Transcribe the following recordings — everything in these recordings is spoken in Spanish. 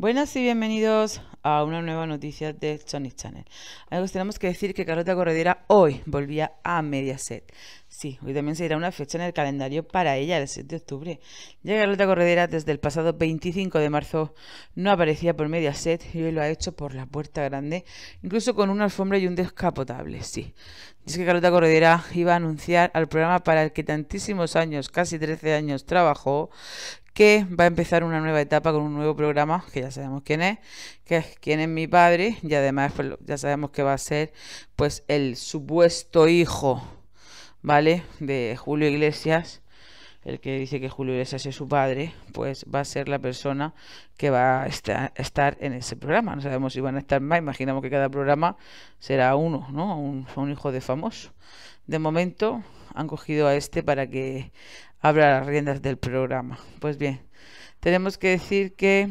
Buenas y bienvenidos a una nueva noticia de Sonic Channel. Algo tenemos que decir que Carlota Corredera hoy volvía a Mediaset. Sí, hoy también se irá una fecha en el calendario para ella, el 7 de octubre. Ya Carlota Corredera desde el pasado 25 de marzo no aparecía por Mediaset y hoy lo ha hecho por la puerta grande, incluso con una alfombra y un descapotable, sí. Dice es que Carlota Corredera iba a anunciar al programa para el que tantísimos años, casi 13 años, trabajó, que va a empezar una nueva etapa con un nuevo programa, que ya sabemos quién es, que es quién es mi padre, y además pues, ya sabemos que va a ser pues el supuesto hijo, ¿vale? De Julio Iglesias, el que dice que Julio Iglesias es su padre, pues va a ser la persona que va a estar en ese programa. No sabemos si van a estar más, imaginamos que cada programa será uno, ¿no? un hijo de famoso. De momento, han cogido a este para que abra las riendas del programa. Pues bien, tenemos que decir que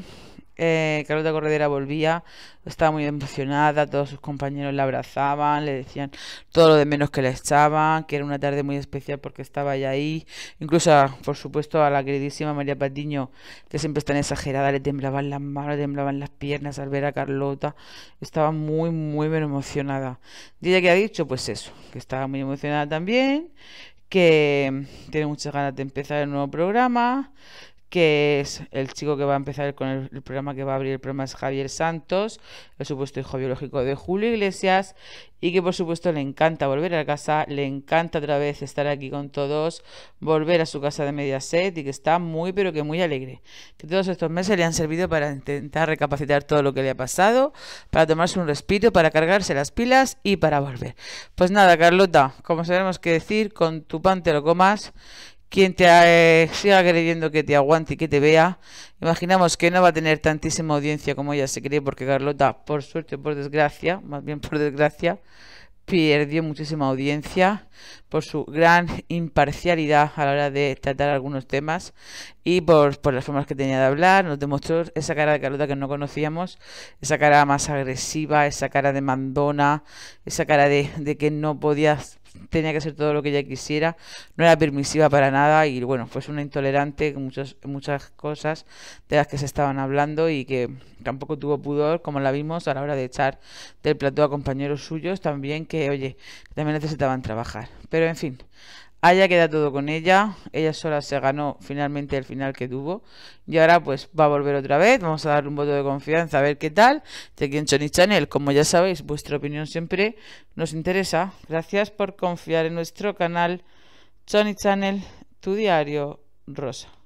eh, Carlota Corredera volvía, estaba muy emocionada, todos sus compañeros la abrazaban, le decían todo lo de menos que le echaban, que era una tarde muy especial porque estaba ya ahí. Incluso, por supuesto, a la queridísima María Patiño, que siempre es tan exagerada, le temblaban las manos, le temblaban las piernas al ver a Carlota. Estaba muy, muy emocionada. ¿Y ella ha dicho? Pues eso, que estaba muy emocionada también, que tiene muchas ganas de empezar el nuevo programa, que es el chico que va a empezar con el, programa, que va a abrir el programa es Javier Santos, el supuesto hijo biológico de Julio Iglesias, y que por supuesto le encanta volver a casa, le encanta otra vez estar aquí con todos, volver a su casa de Mediaset y que está muy pero que muy alegre. Que todos estos meses le han servido para intentar recapacitar todo lo que le ha pasado, para tomarse un respiro, para cargarse las pilas y para volver. Pues nada, Carlota, como sabemos que decir, con tu pan te lo comas quien te eh, siga creyendo que te aguante y que te vea. Imaginamos que no va a tener tantísima audiencia como ella se cree, porque Carlota, por suerte o por desgracia, más bien por desgracia, perdió muchísima audiencia por su gran imparcialidad a la hora de tratar algunos temas y por, por las formas que tenía de hablar. Nos demostró esa cara de Carlota que no conocíamos, esa cara más agresiva, esa cara de mandona, esa cara de, de que no podías tenía que hacer todo lo que ella quisiera, no era permisiva para nada y bueno, fue una intolerante con muchas, muchas cosas de las que se estaban hablando y que tampoco tuvo pudor, como la vimos a la hora de echar del plató a compañeros suyos también que, oye, también necesitaban trabajar. Pero en fin, Allá queda todo con ella. Ella sola se ganó finalmente el final que tuvo. Y ahora pues va a volver otra vez. Vamos a dar un voto de confianza a ver qué tal. De aquí en Chanel? Channel, como ya sabéis, vuestra opinión siempre nos interesa. Gracias por confiar en nuestro canal Johnny Channel, tu diario rosa.